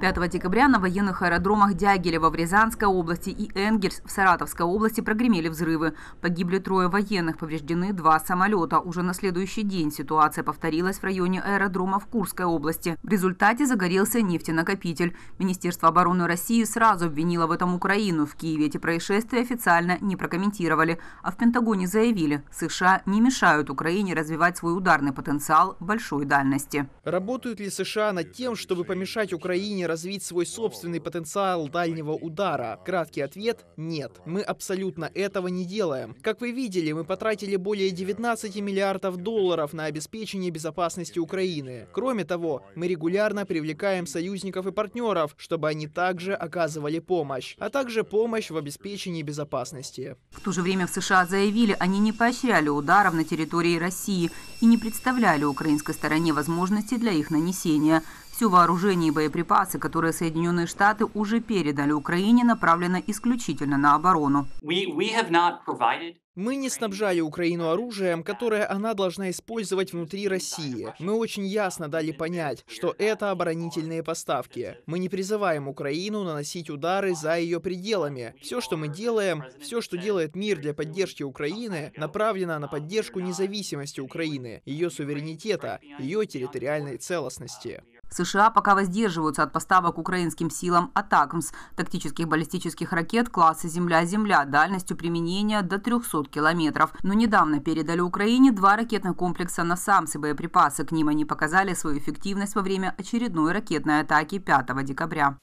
5 декабря на военных аэродромах Дягилева в Рязанской области и Энгельс в Саратовской области прогремели взрывы. Погибли трое военных, повреждены два самолета. Уже на следующий день ситуация повторилась в районе аэродрома в Курской области. В результате загорелся нефтенакопитель. Министерство обороны России сразу обвинило в этом Украину. В Киеве эти происшествия официально не прокомментировали. А в Пентагоне заявили, США не мешают Украине развивать свой ударный потенциал большой дальности. Работают ли США над тем, чтобы помешать Украине развить свой собственный потенциал дальнего удара? Краткий ответ — нет. Мы абсолютно этого не делаем. Как вы видели, мы потратили более 19 миллиардов долларов на обеспечение безопасности Украины. Кроме того, мы регулярно привлекаем союзников и партнеров, чтобы они также оказывали помощь, а также помощь в обеспечении безопасности. В то же время в США заявили, они не поощряли ударов на территории России и не представляли украинской стороне возможности для их нанесения. Все вооружение и боеприпасы, которые Соединенные Штаты уже передали Украине, направлено исключительно на оборону. Мы не снабжали Украину оружием, которое она должна использовать внутри России. Мы очень ясно дали понять, что это оборонительные поставки. Мы не призываем Украину наносить удары за ее пределами. Все, что мы делаем, все, что делает мир для поддержки Украины, направлено на поддержку независимости Украины, ее суверенитета, ее территориальной целостности. США пока воздерживаются от поставок украинским силам «Атакмс» – тактических баллистических ракет класса «Земля-Земля» дальностью применения до 300 километров. Но недавно передали Украине два ракетных комплекса на «Самс» и боеприпасы. К ним они показали свою эффективность во время очередной ракетной атаки 5 декабря.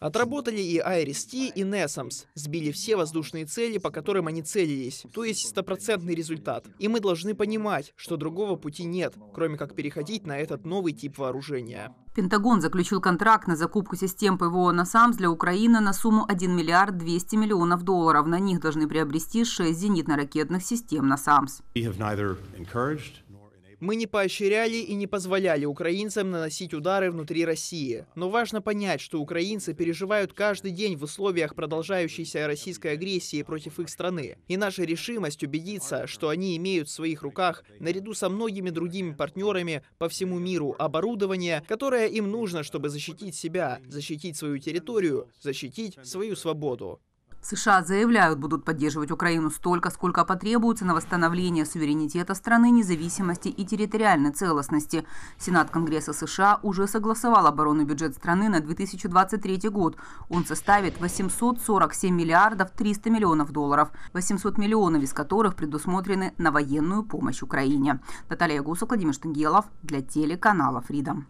Отработали и «Айрис-Т», и «Несамс». Сбили все воздушные цели, по которым они целились, то есть стопроцентный результат. И мы должны понимать, что другого пути нет, кроме как переходить на этот новый тип вооружения вооружения. Пентагон заключил контракт на закупку систем ПВО на САМС для Украины на сумму 1 миллиард 200 миллионов долларов. На них должны приобрести 6 зенитно-ракетных систем «Насамс». We have neither encouraged мы не поощряли и не позволяли украинцам наносить удары внутри России. Но важно понять, что украинцы переживают каждый день в условиях продолжающейся российской агрессии против их страны. И наша решимость убедиться, что они имеют в своих руках, наряду со многими другими партнерами по всему миру, оборудование, которое им нужно, чтобы защитить себя, защитить свою территорию, защитить свою свободу. США заявляют, будут поддерживать Украину столько, сколько потребуется на восстановление суверенитета страны, независимости и территориальной целостности. Сенат Конгресса США уже согласовал оборонный бюджет страны на 2023 год. Он составит 847 миллиардов 300 миллионов долларов, 800 миллионов из которых предусмотрены на военную помощь Украине. Наталья Гусок, Владимир Штангелов для телеканала Freedom.